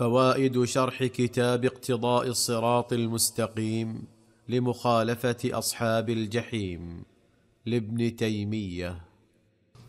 فوائد شرح كتاب اقتضاء الصراط المستقيم لمخالفه اصحاب الجحيم لابن تيميه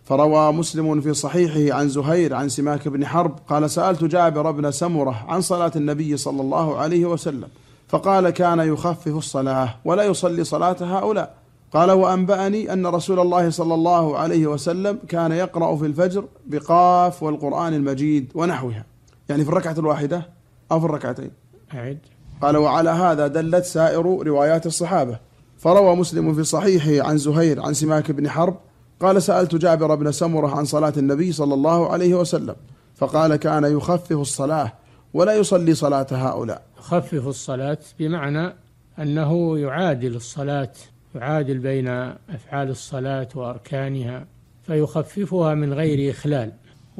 فروى مسلم في صحيحه عن زهير عن سماك بن حرب قال سالت جابر بن سمره عن صلاه النبي صلى الله عليه وسلم فقال كان يخفف الصلاه ولا يصلي صلاه هؤلاء قال وانباني ان رسول الله صلى الله عليه وسلم كان يقرا في الفجر بقاف والقران المجيد ونحوها يعني في الركعة الواحدة أو في الركعتين أعد قال وعلى هذا دلت سائر روايات الصحابة فروى مسلم في صحيحه عن زهير عن سماك بن حرب قال سألت جابر بن سمرة عن صلاة النبي صلى الله عليه وسلم فقال كان يخفف الصلاة ولا يصلي صلاة هؤلاء يخفف الصلاة بمعنى أنه يعادل الصلاة يعادل بين أفعال الصلاة وأركانها فيخففها من غير إخلال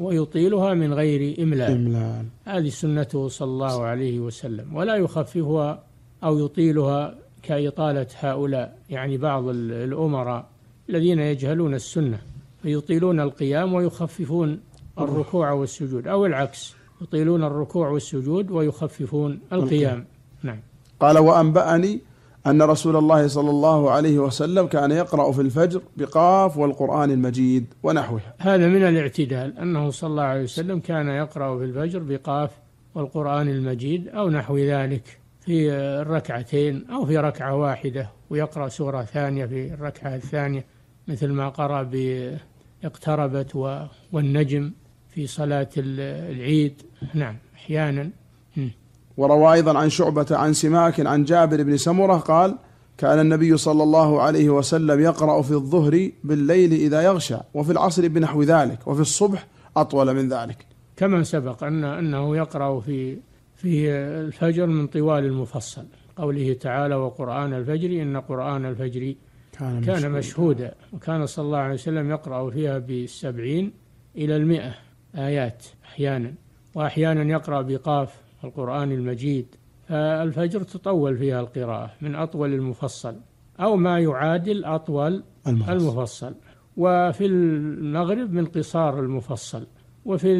ويطيلها من غير إملال, إملال. هذه سنته صلى الله عليه وسلم ولا يخففها أو يطيلها كإطالة هؤلاء يعني بعض الأمراء الذين يجهلون السنة فيطيلون القيام ويخففون الركوع والسجود أو العكس يطيلون الركوع والسجود ويخففون القيام نعم قال وأنبأني أن رسول الله صلى الله عليه وسلم كان يقرأ في الفجر بقاف والقرآن المجيد ونحوه هذا من الاعتدال أنه صلى الله عليه وسلم كان يقرأ في الفجر بقاف والقرآن المجيد أو نحو ذلك في الركعتين أو في ركعة واحدة ويقرأ سورة ثانية في الركعة الثانية مثل ما قرأ اقتربت والنجم في صلاة العيد نعم أحيانا وروى أيضا عن شعبة عن سماك عن جابر بن سمرة قال كان النبي صلى الله عليه وسلم يقرأ في الظهر بالليل إذا يغشى وفي العصر بنحو ذلك وفي الصبح أطول من ذلك كما سبق أن أنه يقرأ في في الفجر من طوال المفصل قوله تعالى وقرآن الفجر إن قرآن الفجر كان, كان مشهودا, مشهودا وكان صلى الله عليه وسلم يقرأ فيها بالسبعين إلى المئة آيات أحيانا وأحيانا يقرأ بقاف القرآن المجيد آه، الفجر تطول فيها القراءة من أطول المفصل أو ما يعادل أطول المفصل, المفصل. وفي المغرب من قصار المفصل وفي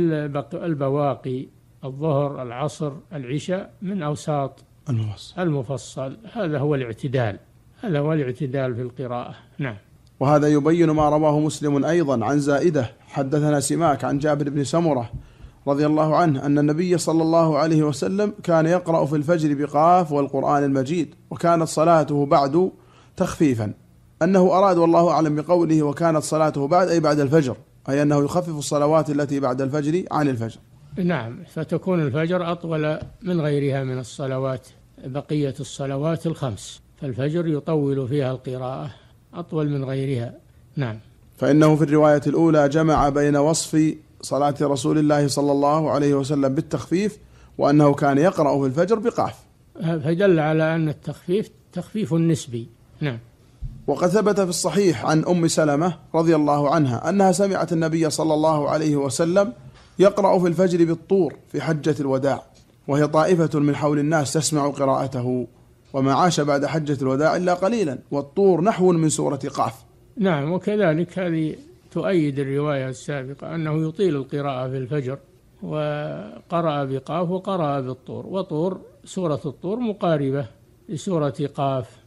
البواقي الظهر العصر العشاء من أوساط المفصل المفصل هذا هو الاعتدال هذا هو الاعتدال في القراءة نعم وهذا يبين ما رواه مسلم أيضا عن زائدة حدثنا سماك عن جابر بن سمرة رضي الله عنه أن النبي صلى الله عليه وسلم كان يقرأ في الفجر بقاف والقرآن المجيد وكانت صلاته بعد تخفيفا أنه أراد والله أعلم بقوله وكانت صلاته بعد أي بعد الفجر أي أنه يخفف الصلوات التي بعد الفجر عن الفجر نعم فتكون الفجر أطول من غيرها من الصلوات بقية الصلوات الخمس فالفجر يطول فيها القراءة أطول من غيرها نعم فإنه في الرواية الأولى جمع بين وصف صلاة رسول الله صلى الله عليه وسلم بالتخفيف وأنه كان يقرأ في الفجر بقاف فدل على أن التخفيف تخفيف نسبي نعم وقد ثبت في الصحيح عن أم سلمة رضي الله عنها أنها سمعت النبي صلى الله عليه وسلم يقرأ في الفجر بالطور في حجة الوداع وهي طائفة من حول الناس تسمع قراءته وما عاش بعد حجة الوداع إلا قليلا والطور نحو من سورة قاف نعم وكذلك هذه تؤيد الرواية السابقة أنه يطيل القراءة في الفجر وقرأ بقاف وقرأ بالطور وطور سورة الطور مقاربة لسورة قاف